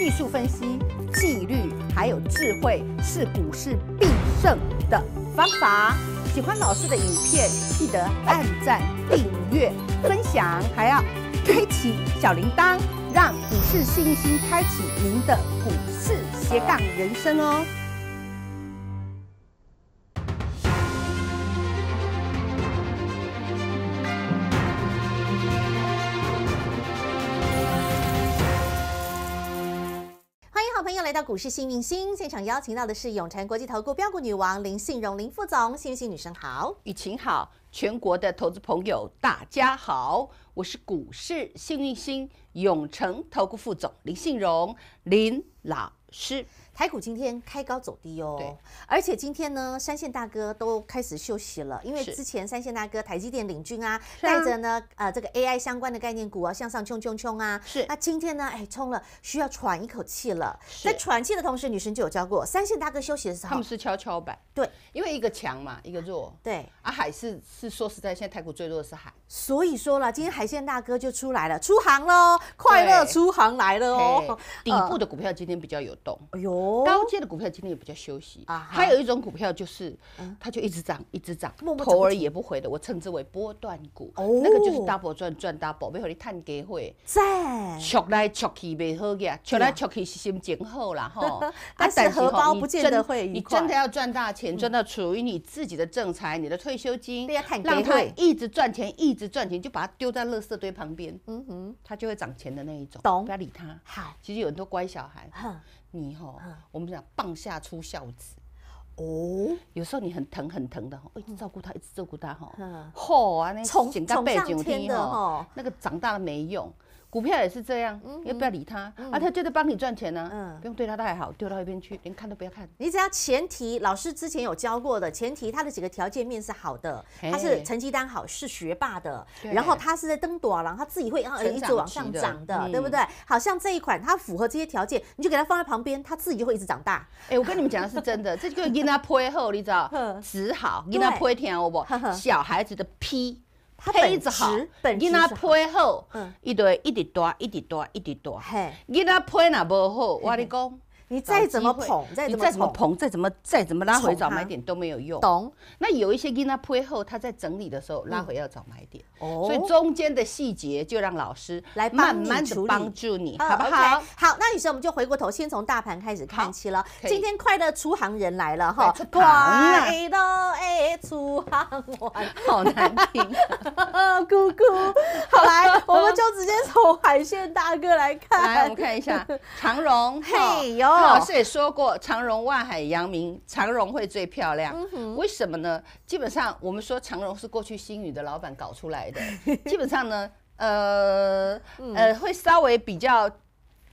技术分析、纪律还有智慧是股市必胜的方法。喜欢老师的影片，记得按赞、订阅、分享，还要开启小铃铛，让股市信心开启您的股市斜杠人生哦。来到股市幸运星现场，邀请到的是永诚国际投顾标股女王林信荣林副总。幸运星女生好，雨晴好，全国的投资朋友大家好，我是股市幸运星永诚投顾副总林信荣林老师。台股今天开高走低哦，而且今天呢，三线大哥都开始休息了，因为之前三线大哥台积电领军啊，带着呢，呃，这个 AI 相关的概念股啊，向上冲冲冲啊，是。那今天呢，哎，冲了，需要喘一口气了。在喘气的同时，女生就有教过，三线大哥休息的时候，他们是跷跷板，对，因为一个强嘛，一个弱，对。阿海是是说实在，现在台股最弱的是海，所以说了，今天海线大哥就出来了，出航喽，快乐出航来了哦。底部的股票今天比较有动，哎呦。高阶的股票今天也比较休息。啊还有一种股票就是，它就一直涨，一直涨，头儿也不回的，我称之为波段股。哦。那个就是 double 赚赚 double，要让你探机会。在。赚来赚去袂好嘅，赚来赚去是心情好啦，哈。啊，但是不真得会，你真的要赚大钱，赚到属于你自己的正财，你的退休金，让他一直赚钱，一直赚钱，就把它丢在垃圾堆旁边。嗯哼。它就会长钱的那一种。懂。不要理它。好。其实有很多乖小孩。你吼。我们讲棒下出孝子哦，有时候你很疼很疼的哦，一直照顾他，一直照顾他哈，吼啊，那从从上天的哈，那个长大了没用。股票也是这样，也不要理他啊，他就得帮你赚钱呢，不用对他太好，丢到一边去，连看都不要看。你只要前提老师之前有教过的前提，他的几个条件面是好的，他是成绩单好，是学霸的，然后他是在登短尔他自己会一直往上涨的，对不对？好像这一款，它符合这些条件，你就给他放在旁边，他自己就会一直长大。哎，我跟你们讲的是真的，这个给他配合，你知道，只 好，给他配甜，好不小孩子的批。配子好，囡仔配好，嗯，伊就会一直大，一直大，一直大。嘿，囡仔配若无好，我你讲。你再怎么捧，再怎么捧，再怎么再怎么拉回找买点都没有用。懂？那有一些 G N A P 后，他在整理的时候拉回要找买点。哦。所以中间的细节就让老师来慢慢的帮助你，好不好？好，那女生我们就回过头先从大盘开始看起了。今天快乐出行人来了哈！快乐哎出行完。好难听。姑姑，好来，我们就直接从海线大哥来看。来，我看一下长荣。嘿哟。老师也说过，长荣万海扬名，长荣会最漂亮。为什么呢？基本上我们说长荣是过去新宇的老板搞出来的，基本上呢，呃呃，会稍微比较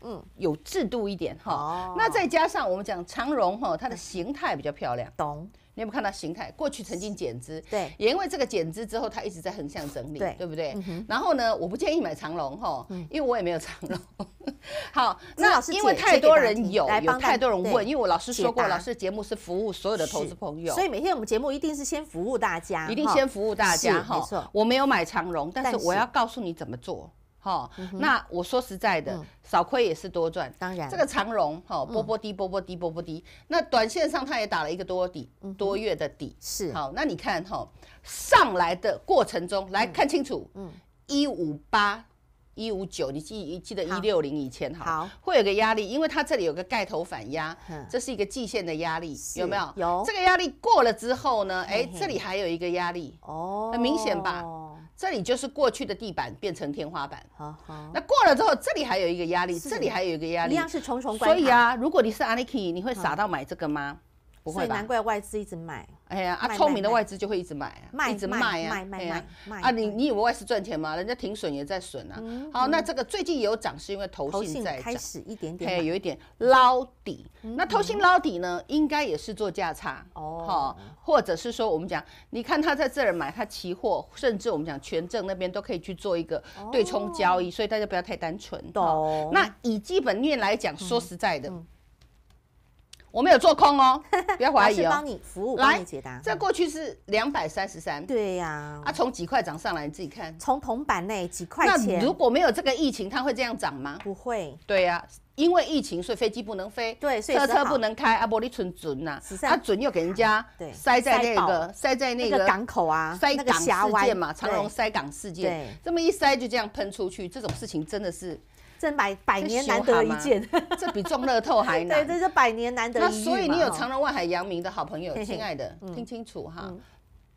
嗯有制度一点哈。那再加上我们讲长荣哈，它的形态比较漂亮，懂。你有没有看到形态？过去曾经减资，对，也因为这个减资之后，它一直在横向整理，对，对不对？然后呢，我不建议买长龙哈，因为我也没有长龙。好，那老因为太多人有，有太多人问，因为我老师说过，老师节目是服务所有的投资朋友，所以每天我们节目一定是先服务大家，一定先服务大家，哈，我没有买长龙，但是我要告诉你怎么做。哦，那我说实在的，少亏也是多赚。当然，这个长荣哈，波波低，波波低，波波低。那短线上它也打了一个多底，多月的底是。好，那你看哈，上来的过程中来看清楚，嗯，一五八、一五九，你记记得一六零以前哈，好，会有个压力，因为它这里有个盖头反压，这是一个季线的压力，有没有？有。这个压力过了之后呢？哎，这里还有一个压力，哦，很明显吧？这里就是过去的地板变成天花板，好好。那过了之后，这里还有一个压力，这里还有一个压力，一样是重重关所以啊，如果你是 Aniki，你会傻到买这个吗？不会吧？所以难怪外资一直买。哎呀，啊，聪明的外资就会一直买，一直卖啊，哎呀，啊，你你以为外资赚钱吗？人家停损也在损啊。好，那这个最近有涨，是因为投信在涨，有一点捞底。那投信捞底呢，应该也是做价差，哦，或者是说我们讲，你看他在这儿买，他期货，甚至我们讲权证那边都可以去做一个对冲交易，所以大家不要太单纯。懂。那以基本面来讲，说实在的。我没有做空哦，不要怀疑哦。帮你服务，帮你解答。这过去是两百三十三，对呀。啊，从几块涨上来，你自己看。从铜板内几块钱。那如果没有这个疫情，它会这样涨吗？不会。对呀，因为疫情，所以飞机不能飞，对，所以车车不能开。阿波利准准呐，它准又给人家塞在那个塞在那个港口啊，塞港事件嘛，长隆塞港事件，这么一塞就这样喷出去，这种事情真的是。真百百年难得一见，这比中乐透还 难。对，这是百年难得一。那所以你有常人万海扬名的好朋友，亲爱的，听清楚哈，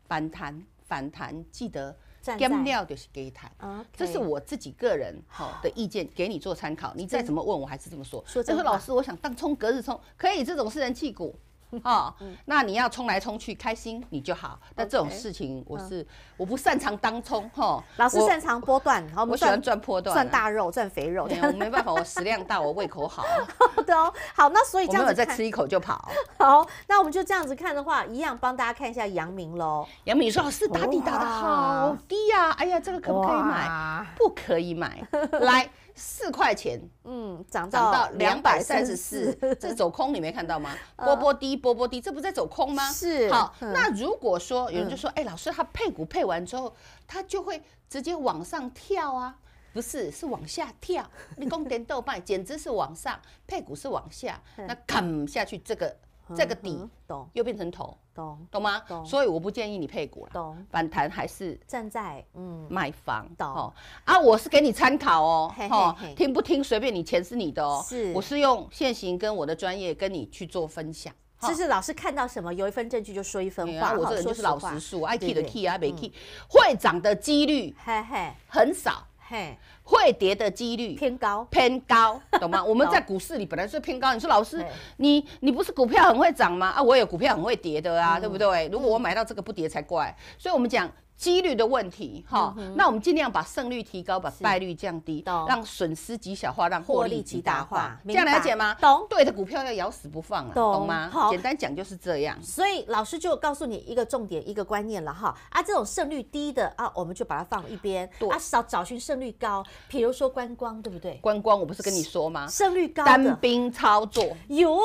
反弹反弹，记得。Game 料就是 g a y 谈，台，这是我自己个人好的意见，给你做参考。你再怎么问我，还是这么说。说这个老师，我想当冲隔日冲，可以，这种是人气股。哦，那你要冲来冲去，开心你就好。但这种事情我是我不擅长当冲哈，老师擅长波段，我喜欢赚波段，赚大肉，赚肥肉。我没办法，我食量大，我胃口好。对哦，好，那所以这样子再吃一口就跑。好，那我们就这样子看的话，一样帮大家看一下杨明喽。杨明说：“哦，是打底打的好低呀，哎呀，这个可不可以买？不可以买。来。”四块钱，嗯，涨到两百三十四，这走空你没看到吗？波波低，波波低，这不在走空吗？是。好，那如果说有人就说，哎，老师，他配股配完之后，他就会直接往上跳啊？不是，是往下跳。你公点豆瓣，简直是往上配股是往下，那砍下去这个。这个底懂又变成头，懂懂吗？懂，所以我不建议你配股了。懂反弹还是站在嗯买方？懂啊，我是给你参考哦，哈，听不听随便你，钱是你的哦。是，我是用现行跟我的专业跟你去做分享。就是老师看到什么有一份证据就说一分话，我这人就是老实说，爱 key 的 key 啊，没 key。会涨的几率嘿嘿很少。嘿，会跌的几率偏高，偏高，懂吗？我们在股市里本来是偏高。你说老师，你你不是股票很会涨吗？啊，我有股票很会跌的啊，对不对？如果我买到这个不跌才怪。所以我们讲。几率的问题，哈，那我们尽量把胜率提高，把败率降低，让损失极小化，让获利极大化，这样了解吗？懂。对的股票要咬死不放啊，懂吗？简单讲就是这样。所以老师就告诉你一个重点，一个观念了哈。啊，这种胜率低的啊，我们就把它放一边，啊，少找寻胜率高，比如说观光，对不对？观光我不是跟你说吗？胜率高单兵操作有，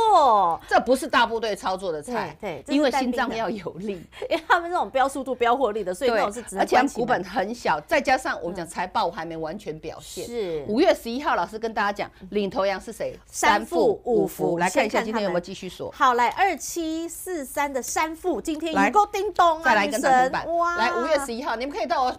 这不是大部队操作的菜，对，因为心脏要有力，因为他们这种飙速度、飙获利的，所以。而且股本很小，再加上我们讲财报还没完全表现。是五月十一号，老师跟大家讲领头羊是谁？三富五福来看一下今天有没有继续锁。好，来二七四三的三富，今天一个叮咚，再来跟涨停板。哇，来五月十一号，你们可以到我。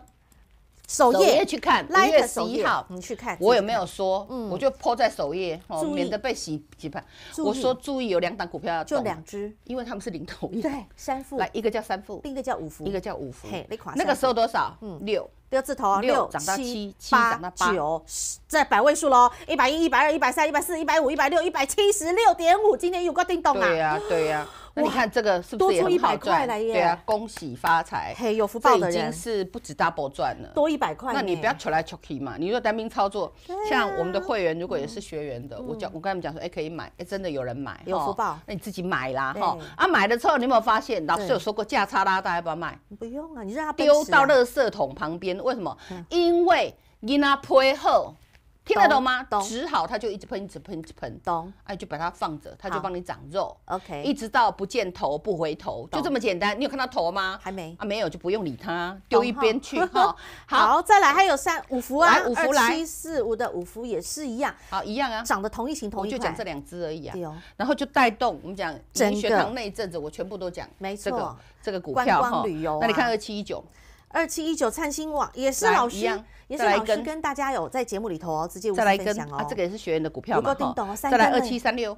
首页去看，五月十一号你去看，我有没有说，嗯，我就泼在首页，哦，免得被洗洗盘。我说注意有两档股票要动，就两只，因为他们是零头。一对，三副来，一个叫三副，另一个叫五福，一个叫五福。嘿，那款。那个时候多少？嗯，六。六字头啊，六。七七涨到八九十，在百位数喽，一百一、一百二、一百三、一百四、一百五、一百六、一百七十六点五，今天有个叮咚啊！对呀，对呀。那你看这个是不是也很好赚对啊，恭喜发财，嘿，有福报的人，已经是不止 double 赚了，多一百块。那你不要 c 来 u 去嘛？你说单兵操作，像我们的会员，如果也是学员的，我讲，我跟他们讲说，哎，可以买，哎，真的有人买，有福报。那你自己买啦，哈啊，买了之后你有没有发现，老师有说过价差拉大要不要卖？不用啊，你让他丢到垃圾桶旁边，为什么？因为 i n 配合。听得懂吗？懂，只好它就一直喷，一直喷，一直喷，懂？哎，就把它放着，它就帮你长肉。OK，一直到不见头不回头，就这么简单。你有看到头吗？还没啊，没有就不用理它，丢一边去哈。好，再来还有三五福啊，五福来，七四五的五福也是一样。好，一样啊，长得同一型同一我就讲这两只而已啊。然后就带动我们讲学行那一阵子，我全部都讲。没错。这个股票哈，那你看二七一九。二七一九灿星网也是老师，也是老师跟大家有在节目里头哦，直接互动分享哦。这个也是学员的股票吗？叮咚哦，再来二七三六，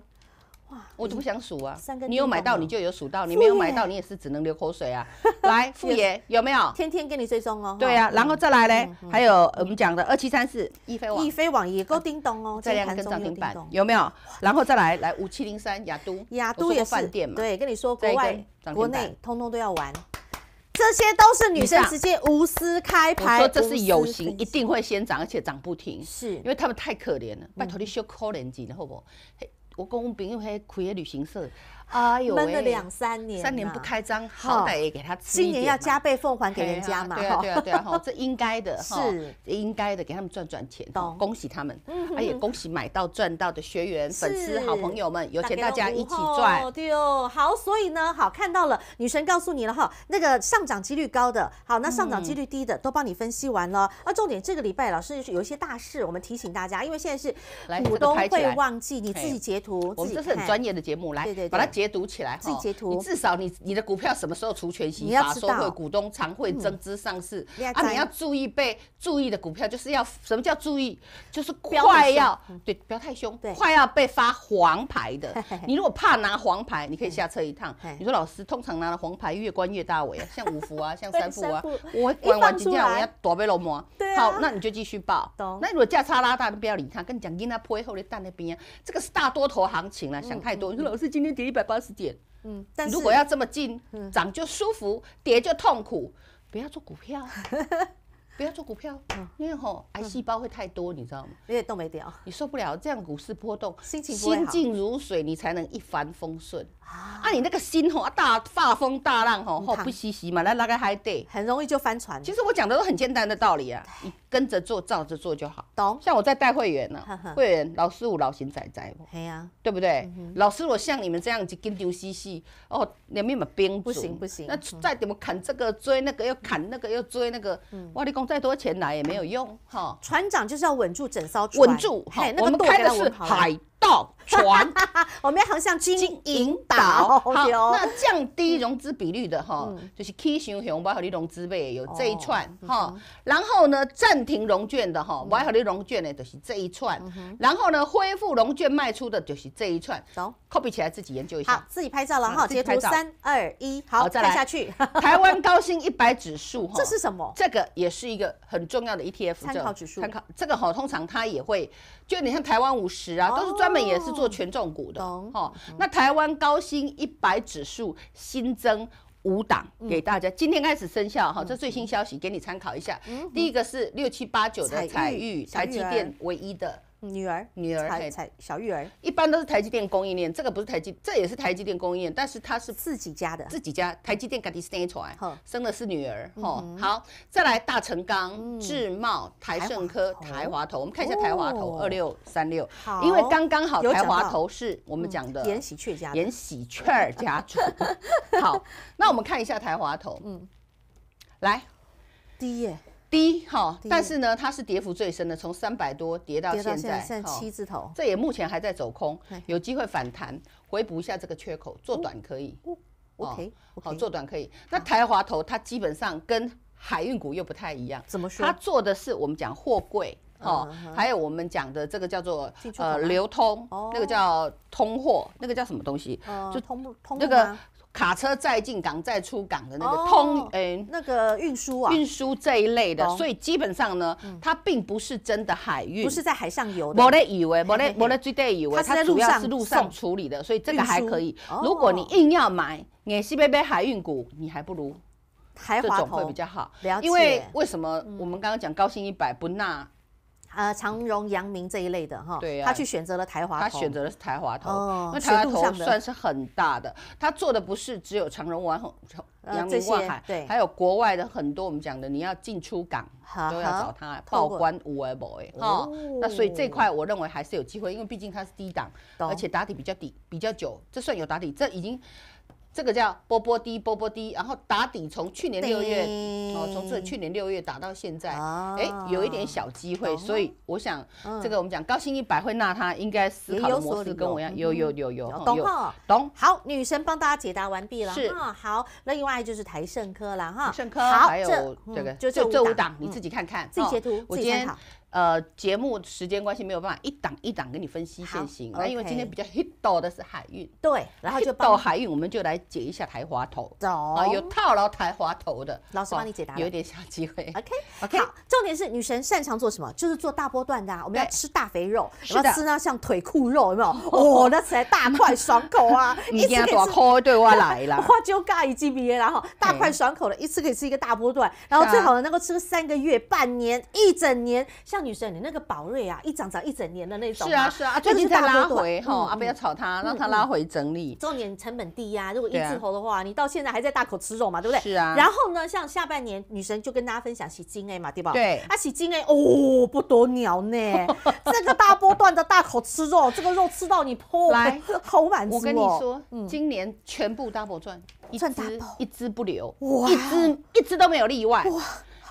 哇，我都不想数啊。三根，你有买到你就有数到，你没有买到你也是只能流口水啊。来，傅 爷有没有？天天跟你追踪哦。对啊，然后再来嘞，还有我们讲的二七三四，易飞网，易飞网也够叮咚哦，这样跟涨停板有没有？然后再来，来五七零三亚都，亚都也是饭店嘛，对，跟你说国外、国内通通都要玩。这些都是女生直接无私开牌，我说这是有型，一定会先涨，而且涨不停，是因为他们太可怜了。我讲我朋友，还开的旅行社。啊，有闷了两三年，三年不开张，好歹也给他吃今年要加倍奉还给人家嘛，对对对，这应该的，是应该的，给他们赚赚钱，恭喜他们，哎也恭喜买到赚到的学员、粉丝、好朋友们，有钱大家一起赚。对哦，好，所以呢，好看到了，女神告诉你了哈，那个上涨几率高的，好，那上涨几率低的都帮你分析完了。啊，重点这个礼拜老师有一些大事，我们提醒大家，因为现在是股东会忘记，你自己截图，我们这是很专业的节目，来把它截图起来，自己截图。你至少你你的股票什么时候除权、息、法收购、股东常会增资上市啊？你要注意被注意的股票，就是要什么叫注意？就是快要对，不要太凶，快要被发黄牌的。你如果怕拿黄牌，你可以下车一趟。你说老师，通常拿了黄牌越关越大尾啊，像五福啊，像三福啊，我关完今天我要躲被龙膜。对，好，那你就继续报。那如果价差拉大，你不要理他。跟你讲，阴那破后的蛋那边，这个是大多头行情了。想太多。你说老师，今天跌一百。八十点，嗯，但是如果要这么精，涨就舒服，跌就痛苦，不要做股票，不要做股票，因为吼癌细胞会太多，你知道吗？有点动没掉，你受不了，这样股市波动，心情心静如水，你才能一帆风顺啊！你那个心吼啊，大大风大浪吼，吼不嘻嘻嘛，那那个还得很容易就翻船。其实我讲的都很简单的道理啊。跟着做，照着做就好。懂。像我在带会员呢，会员老师我老型仔仔。系啊，对不对？老师，我像你们这样子跟丢嘻嘻，哦，两边嘛冰不行不行，那再怎么砍这个追那个，要砍那个要追那个，我你工再多钱来也没有用哈。船长就是要稳住整艘船，稳住。好，我们开的是海。倒船，我们要横向经营导。好，那降低融资比率的哈，就是 K 型熊，我和你融资背有这一串哈。然后呢，暂停融券的哈，我和你融券呢就是这一串。然后呢，恢复融券卖出的，就是这一串。走 copy 起来自己研究一下。好，自己拍照了哈，截图。三二一，好，再来下去。台湾高新一百指数哈，这是什么？这个也是一个很重要的 ETF 参考指数。参考这个哈，通常它也会。就你像台湾五十啊，都是专门也是做权重股的。哦，那台湾高新一百指数新增五档，给大家今天开始生效哈。这最新消息给你参考一下。第一个是六七八九的彩玉，台积电唯一的。女儿，女儿，哎，小玉儿，一般都是台积电供应链，这个不是台积，这也是台积电供应链，但是它是自己家的，自己家台积电 get t s t a n 生的是女儿，好，再来大成钢、智茂、台盛科、台华投，我们看一下台华投二六三六，因为刚刚好台华投是我们讲的延喜鹊家，延喜鹊家族，好，那我们看一下台华投，嗯，来，第一页。低哈，但是呢，它是跌幅最深的，从三百多跌到现在，现在七字头，这也目前还在走空，有机会反弹，回补一下这个缺口，做短可以。OK，好，做短可以。那台华投它基本上跟海运股又不太一样，怎么说？它做的是我们讲货柜，哦，还有我们讲的这个叫做呃流通，那个叫通货，那个叫什么东西？就通通那个。卡车再进港再出港的那个通，哎，那个运输啊，运输这一类的，所以基本上呢，它并不是真的海运，不是在海上游的，没得以为，没得没得最对以为，它主要是路上处理的，所以这个还可以。如果你硬要买，你西北北海运股，你还不如，还滑会比较好，因为为什么我们刚刚讲高信一百不纳？呃，长荣、扬名这一类的哈，对啊，他去选择了台华，他选择的是台华投，那台华投算是很大的。他做的不是只有长荣、玩、阳明、冠海，对，还有国外的很多。我们讲的你要进出港都要找他报关，五 A v e r 哎，好，那所以这块我认为还是有机会，因为毕竟它是低档，而且打底比较底、比较久，这算有打底，这已经。这个叫波波低波波低，然后打底从去年六月哦，从这去年六月打到现在，哎，有一点小机会，所以我想这个我们讲高薪一百会纳，他应该思考的模式跟我一样，有有有有，懂懂好，女神帮大家解答完毕了，是好，那另外就是台盛科了哈，盛科还有这个就这五档你自己看看，自己截图，自己参呃，节目时间关系没有办法一档一档跟你分析现行那因为今天比较 hit 到的是海运，对，然后就到海运我们就来解一下台华头，走，有套牢台华头的，老师帮你解答，有点小机会，OK OK。好，重点是女神擅长做什么？就是做大波段的，我们要吃大肥肉，要吃那像腿裤肉有没有？哦，那才大块爽口啊！一天吃好对我来了，花椒已一斤别然后大块爽口的，一次可以吃一个大波段，然后最好能够吃三个月、半年、一整年，像。女神你那个宝瑞啊，一涨涨一整年的那种是啊是啊，最近在拉回哈，啊不要炒它，让它拉回整理。重点成本低呀，如果一字投的话，你到现在还在大口吃肉嘛，对不对？是啊。然后呢，像下半年，女神就跟大家分享洗金哎嘛，对吧？对。啊，洗金哎，哦，不得了呢，这个大波段的大口吃肉，这个肉吃到你破来，好满足。我跟你说，今年全部 double 赚，一赚打包，一只不留，一只一只都没有例外。哇。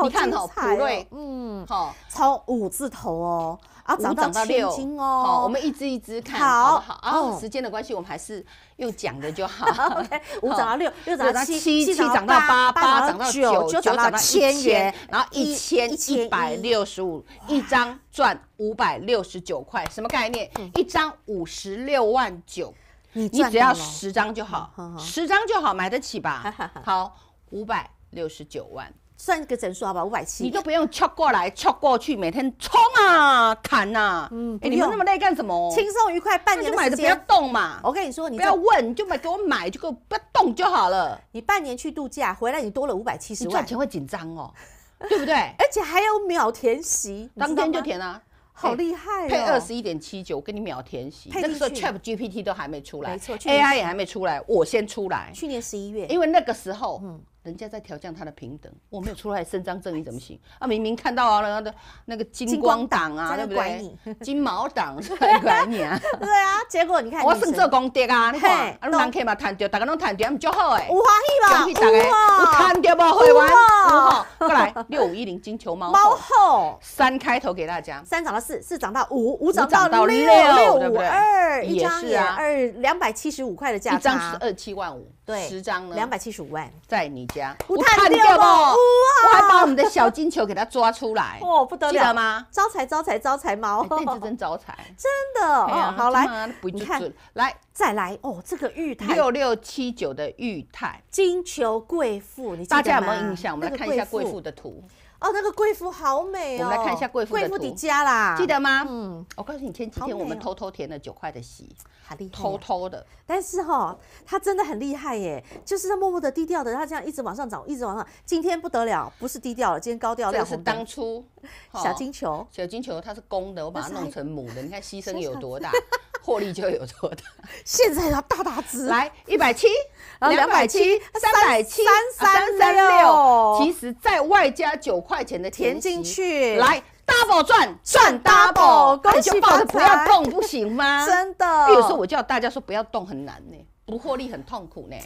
你看哦，普瑞，嗯，好，超五字头哦，啊，涨到六哦，好，我们一支一支看好，好，啊，时间的关系，我们还是用讲的就好。五涨到六，六涨到七，七涨到八，八涨到九，九涨到千元，然后一千一百六十五一张赚五百六十九块，什么概念？一张五十六万九，你只要十张就好，十张就好，买得起吧？好，五百六十九万。算个整数好不好？五百七，你都不用敲过来敲过去，每天冲啊砍啊，嗯，你们那么累干什么？轻松愉快，半年买的不要动嘛。我跟你说，你不要问，你就买给我买，就给我不要动就好了。你半年去度假回来，你多了五百七十万，你赚钱会紧张哦，对不对？而且还有秒填息，当天就填啊，好厉害，配二十一点七九，我你秒填息。那个时候 Chat GPT 都还没出来，没错，AI 也还没出来，我先出来，去年十一月，因为那个时候，嗯。人家在调降他的平等，我没有出来伸张正义怎么行 啊？明明看到啊，那的、那个金光党啊，对不对？金毛党，在管你啊？对啊，结果你看，我算做功德啊，嘿，阿侬人客嘛赚到，大家拢赚到，唔足好诶，有欢喜吧？恭喜大家，有赚到无会玩，憾。好，过来六五一零金球猫猫后三开头给大家，三涨到四，四涨到五，五涨到六，六五二一张，二两百七十五块的价啊，一张是二七万五。十张呢？两百七十五万，在你家，我看掉了，我还把我们的小金球给它抓出来，哦，不得了吗？招财招财招财猫，这只真招财，真的哦。好来，你看，来再来哦，这个玉泰六六七九的玉泰金球贵妇，大家有没有印象？我们来看一下贵妇的图。哦，那个贵妇好美哦！我们来看一下贵妇的家啦，记得吗？嗯，我告诉你，前几天我们偷偷填了九块的息，偷偷的。但是哈，它真的很厉害耶，就是在默默的、低调的，他这样一直往上涨，一直往上。今天不得了，不是低调了，今天高调了。这是当初小金球，小金球它是公的，我把它弄成母的，你看牺牲 有多大。获利就有多的，现在要大大值来一百七，然 后两百七、三百七、三三三六，其实再外加九块钱的填进去，来 double 赚赚 double，恭喜发财！不要动不行吗？真的，有如候我叫大家说不要动，很难呢，不获利很痛苦呢。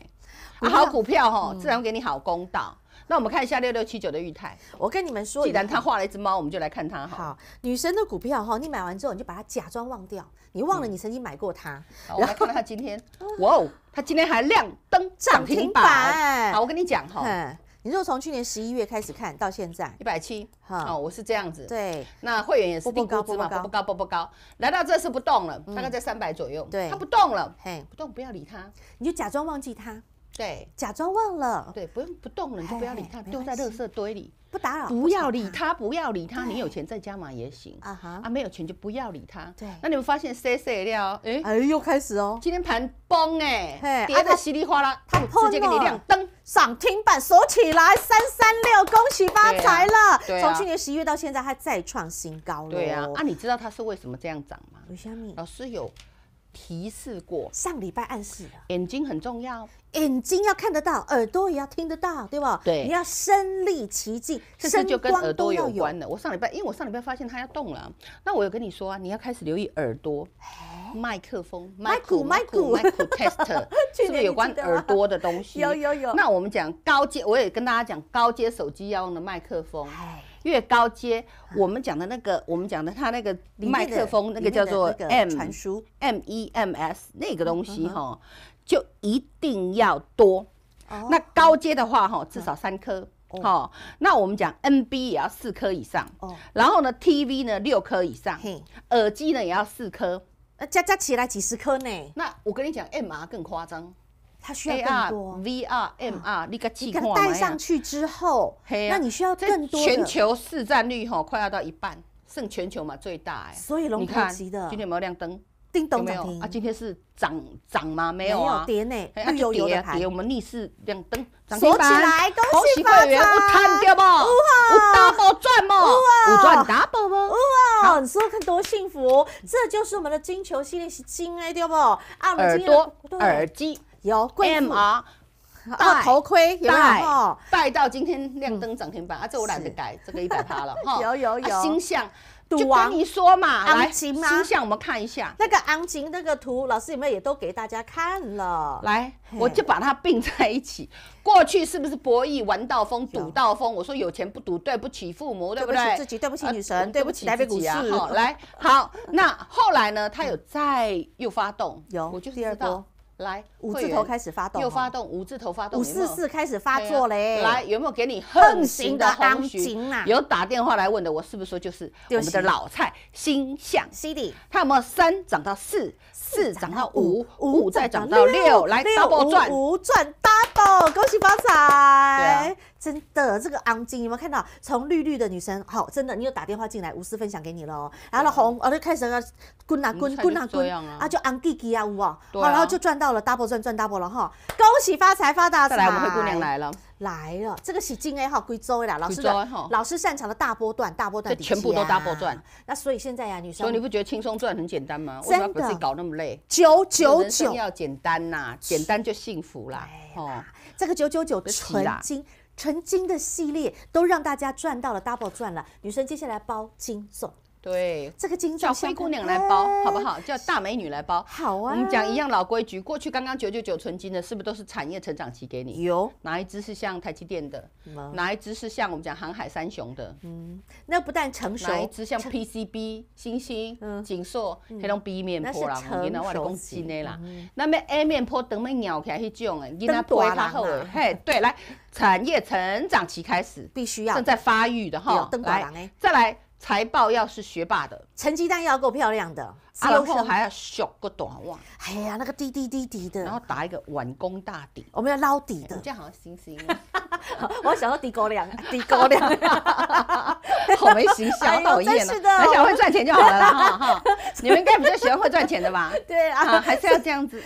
好股票吼，自然给你好公道。那我们看一下六六七九的裕泰。我跟你们说，既然他画了一只猫，我们就来看他哈。好，女神的股票哈，你买完之后你就把它假装忘掉，你忘了你曾经买过它。好，我们看到它今天，哇哦，它今天还亮灯涨停板。好，我跟你讲哈，你就从去年十一月开始看到现在一百七，好，我是这样子，对，那会员也是步步高嘛，步步高，步步高，来到这是不动了，大概在三百左右，对，它不动了，嘿，不动不要理它，你就假装忘记它。对，假装忘了。对，不用不动了，你就不要理他，丢在垃圾堆里，不打扰。不要理他，不要理他。你有钱在家嘛也行啊哈。啊，没有钱就不要理他。对。那你们发现 C C 料哎哎又开始哦。今天盘崩哎，哎跌的稀里哗啦，它直接给你亮灯，涨停板锁起来，三三六，恭喜发财了。对，从去年十一月到现在，它再创新高了。对呀。啊，你知道它是为什么这样涨吗？老师有。提示过，上礼拜暗示了，眼睛很重要，眼睛要看得到，耳朵也要听得到，对吧？对，你要身历其境，这是就跟耳朵有关的。我上礼拜，因为我上礼拜发现它要动了，那我有跟你说啊，你要开始留意耳朵，麦克风麦克麦克麦克 tester，是有关耳朵的东西。有有有。那我们讲高阶，我也跟大家讲高阶手机要用的麦克风。越高阶，我们讲的那个，我们讲的它那个麦克风那个叫做 M M E M S 那个东西哈，就一定要多。那高阶的话哈，至少三颗。哦，那我们讲 N B 也要四颗以上。哦，然后呢 T V 呢六颗以上，耳机呢也要四颗，加加起来几十颗呢。那我跟你讲 M R 更夸张。它需要更多 VR、MR，你个带上去之后，那你需要更多全球市占率哈，快要到一半，剩全球嘛最大哎。所以龙头级的，今天有没有亮灯，叮咚没有啊！今天是涨涨吗？没有啊，跌呢？哎，有跌啊跌，我们逆势亮灯，锁起来，恭喜会员，我赚到不？我大宝赚不？我赚大宝哦，哇，说看多幸福，这就是我们的金球系列是金哎，对不？啊，耳朵耳机。有贵妇啊，到头盔戴拜到今天亮灯涨停板啊，这我懒得改，这个一百八了 哈。有有有，星象，就跟你说嘛，来星象我们看一下那个昂琴，那个图，老师有没有也都给大家看了？来，我就把它并在一起。过去是不是博弈玩到疯，赌到疯？我说有钱不赌，对不起父母，对不对？起自己，对不起女神，对不起台北股市。来，好，那后来呢？他有再又发动，有我就是知道。来五字头开始发动，又发动五字头发动，五四四开始发作嘞。来有没有给你横行的当局啊？有打电话来问的，我是不是说就是我们的老菜心象 C D？它有没有三涨到四，四涨到五，五再涨到六，来 double 转，五转 double。真的，这个昂金有没有看到？从绿绿的女生，好，真的，你又打电话进来，无私分享给你了哦。然后红，哦，就开始滚啊滚，滚啊滚，啊，就昂地地啊哇，好，然后就赚到了 double 赚，赚 double 了哈，恭喜发财发大财！再来，我们灰姑娘来了，来了，这个是金 A 号贵州的老师，老师擅长的大波段，大波段全部都 double 赚。那所以现在呀，女生，所以你不觉得轻松赚很简单吗？真的，自己搞那么累，九九九要简单呐，简单就幸福啦。哦，这个九九九纯金。纯金的系列都让大家赚到了，double 赚了。女生接下来包金送。对，这个金叫灰姑娘来包，好不好？叫大美女来包。好啊。我们讲一样老规矩，过去刚刚九九九纯金的，是不是都是产业成长期给你？有哪一只是像台积电的？哪一只是像我们讲航海三雄的？嗯，那不但成熟，哪一只像 PCB 星星、锦硕黑龙 B 面坡啦，那是成熟的啦。那面 A 面坡，等麦摇起来那种的，等多一趴好诶。嘿，对，来产业成长期开始，必须要正在发育的哈。来，再来。财报要是学霸的，成绩单要够漂亮的，啊、然后还要小个短袜。哎呀，那个滴滴滴滴的，然后打一个晚工大底，我们要捞底的，这样好像星行。我想到低高亮，低高亮，好没形象，讨厌了。只想会赚钱就好了啦，哈哈。你们应该比较喜欢会赚钱的吧？对啊，还是要这样子。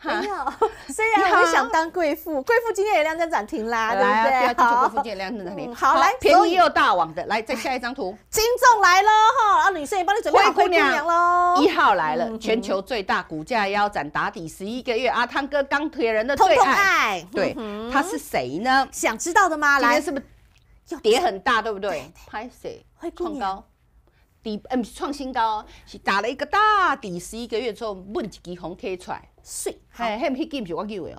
没有，虽然我想当贵妇，贵妇今天也亮灯展停啦，对不对？不贵妇间亮相展厅。好，来，便宜又大王的，来，再下一张图，金重来喽哈，啊，女生也帮你准备，灰姑娘喽，一号来了，全球最大股价腰斩打底十一个月，阿汤哥钢铁人的最爱，对，他是谁呢？想知道的吗？来，是不是？跌很大，对不对？拍谁？灰姑娘。底唔是创新高，是打了一个大底十一个月之后，问一支红 K 出，碎，哎，迄支唔是我救的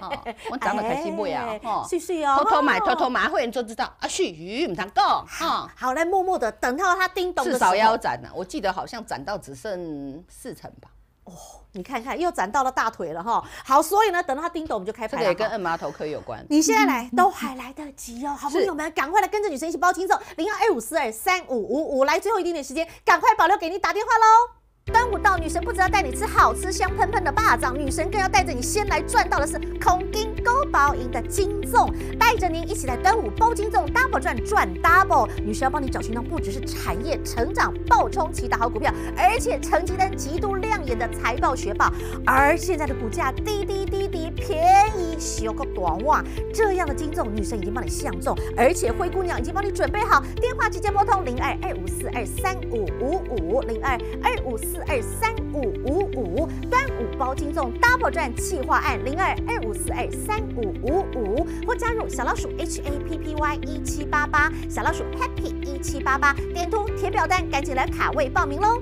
哦，我长得开始买哦，碎碎哦，偷偷买偷偷买，会员就知道，啊，续鱼唔当够，哈，好嘞，默默的等到他叮咚至少要斩啊，我记得好像斩到只剩四成吧。哦，你看看，又长到了大腿了哈。好，所以呢，等到他叮咚，我们就开拍。对，跟摁马头可以有关。你现在来都还来得及哦，好朋友们，赶快来跟着女神一起包轻松，零二二五四二三五五五，来，最后一点点时间，赶快保留，给你打电话喽。端午到，女神不只要带你吃好吃香喷喷的霸粽，女神更要带着你先来赚到的是空金勾保盈的金粽，带着您一起在端午包金粽，double 赚赚 double。女神要帮你找寻到不只是产业成长爆冲期的好股票，而且成绩单极度亮眼的财报学报，而现在的股价滴滴滴滴便宜修个短袜，这样的金粽，女神已经帮你相中，而且灰姑娘已经帮你准备好，电话直接拨通零二二五四二三五五五零二二五四。四二三五五五，端午包金粽，Double 赚气划案零二二五四二三五五五，或加入小老鼠 H A P P Y 一七八八，小老鼠 Happy 一七八八，点图填表单，赶紧来卡位报名喽！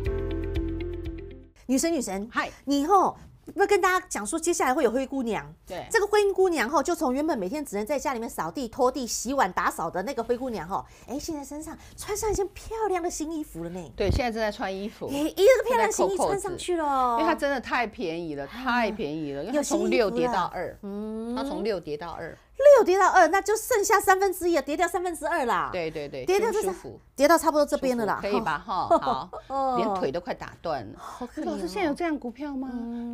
女神女神，嗨，以后。那跟大家讲说，接下来会有灰姑娘。对，这个灰姑娘哈，就从原本每天只能在家里面扫地、拖地、洗碗、打扫的那个灰姑娘哈，哎，现在身上穿上一件漂亮的新衣服了呢。对，现在正在穿衣服，一个漂亮的新衣穿上去了。因为它真的太便宜了，太便宜了，因为它从六跌到二，嗯，它从六跌到二。六跌到二，那就剩下三分之一啊，跌掉三分之二啦。对对对，跌掉就是跌到差不多这边的啦，可以吧？哈，好，连腿都快打断了。老师，现在有这样股票吗？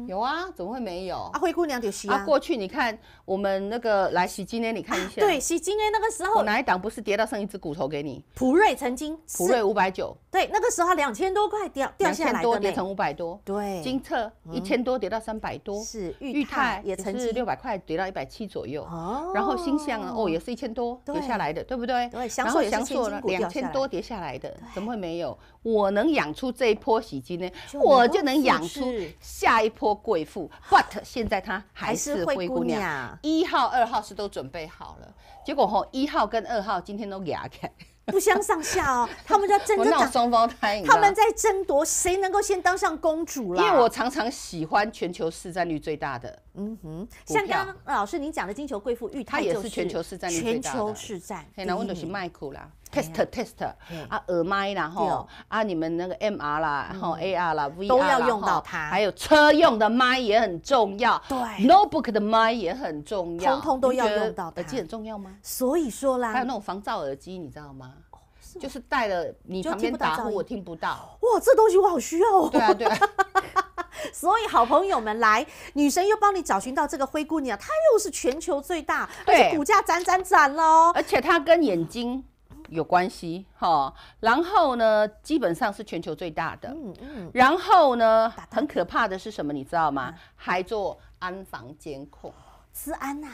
有啊，怎么会没有？啊，灰姑娘有。息啊，过去你看我们那个来喜金哎，你看一下。对，喜金哎，那个时候哪一档不是跌到剩一只骨头给你？普瑞曾经，普瑞五百九，对，那个时候两千多块掉掉下来。多跌成五百多，对，金策一千多跌到三百多，是裕泰也曾经六百块跌到一百七左右。哦。然后星象啊，哦，也是一千多跌下来的，对不对？对，祥硕也千多下的，两千多跌下来的，怎么会没有？我能养出这一波喜金呢？我就能养出下一波贵妇。But 现在她还是灰姑娘。一号、二号是都准备好了，结果吼，一号跟二号今天都牙开。不相上下哦，他们就要争着双胞胎，他们在争夺谁能够先当上公主啦。因为我常常喜欢全球市占率最大的，嗯哼，像刚刚老师您讲的金球贵妇玉它也是全球市占率最大的。全球市占，那问的是麦克啦。Test test，啊耳麦啦，吼啊你们那个 MR 啦，吼 AR 啦，V 都要用到它。还有车用的麦也很重要，对。Notebook 的麦也很重要，通通都要用到。耳机很重要吗？所以说啦，还有那种防噪耳机，你知道吗？就是戴了，你旁边打呼我听不到。哇，这东西我好需要哦。对对对。所以好朋友们，来，女神又帮你找寻到这个灰姑娘，她又是全球最大，而且股价涨涨涨喽。而且她跟眼睛。有关系哈，然后呢，基本上是全球最大的。嗯嗯，然后呢，很可怕的是什么，你知道吗？还做安防监控，治安呐，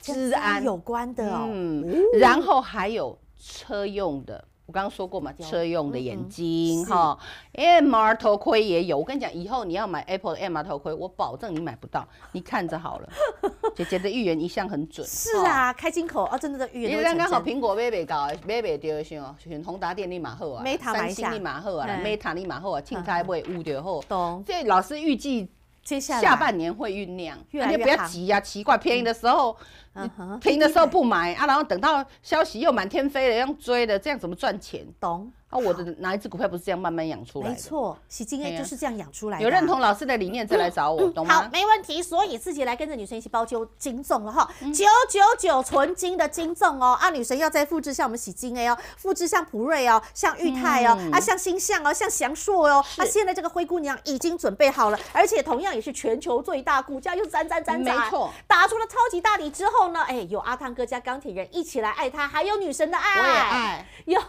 治安有关的哦。嗯，然后还有车用的。我刚刚说过嘛，车用的眼睛哈 a i r 头盔也有。我跟你讲，以后你要买 Apple 的 m r 头盔，我保证你买不到。你看着好了，姐姐的预言一向很准。是啊，开金口啊，真的的预言因为刚刚好苹果买 a 到，买搞到的时候，选宏达电力马后啊，三星立马后啊，m e t a 立马后啊，庆泰不会误掉后。懂。所以老师预计接下来下半年会酝酿，越大家不要急啊，奇怪便宜的时候。你平的时候不买啊，然后等到消息又满天飞了，又追的，这样怎么赚钱？懂啊？我的哪一只股票不是这样慢慢养出来的？没错，喜金 A 就是这样养出来的。有认同老师的理念再来找我，懂吗？好，没问题。所以自己来跟着女神一起包金金重了哈，九九九纯金的金重哦。啊，女神要再复制像我们喜金 A 哦，复制像普瑞哦，像裕泰哦，啊，像星象哦，像祥硕哦。啊，现在这个灰姑娘已经准备好了，而且同样也是全球最大股价又沾沾沾沾，没错，打出了超级大礼之后。后呢，哎，有阿汤哥加钢铁人一起来爱他，还有女神的爱，我也爱，有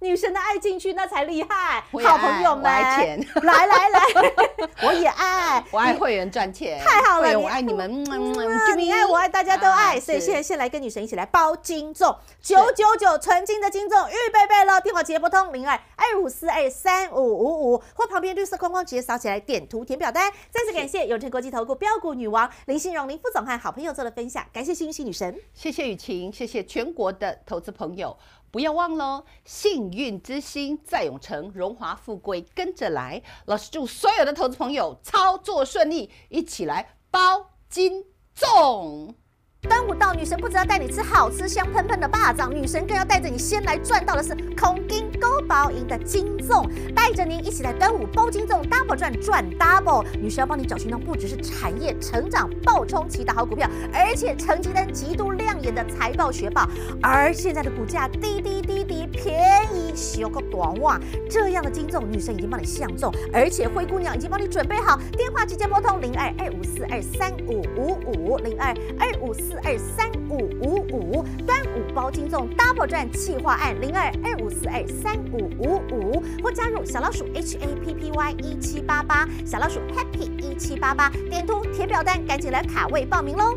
女神的爱进去那才厉害，好朋友们，来来来，我也爱，我爱会员赚钱，太好了，我爱你们，全爱，我爱，大家都爱，所以现在先来跟女神一起来包金重，九九九纯金的金重，预备备喽，电话接不通，零二二五四二三五五五，或旁边绿色框框直接扫起来，点图填表单，再次感谢永诚国际投顾标股女王林心荣林副总和好朋友做的分享，感谢新。星女神，谢谢雨晴，谢谢全国的投资朋友，不要忘喽！幸运之星在永城，荣华富贵跟着来。老师祝所有的投资朋友操作顺利，一起来包金粽。端午到，女神不只要带你吃好吃香喷喷的霸掌，女神更要带着你先来赚到的是空金勾保银的金粽，带着您一起来端午包金粽，double 赚赚 double。女神要帮你找寻到不只是产业成长爆冲期的好股票，而且成绩单极度亮眼的财报学报，而现在的股价低低。便宜，小个短袜，这样的金粽，女生已经帮你相中，而且灰姑娘已经帮你准备好，电话直接拨通零二二五四二三五五五零二二五四二三五五五，端午包金粽，Double 赚计划案零二二五四二三五五五，或加入小老鼠 H A P P Y 一七八八，小老鼠 Happy 一七八八，点通填表单，赶紧来卡位报名喽！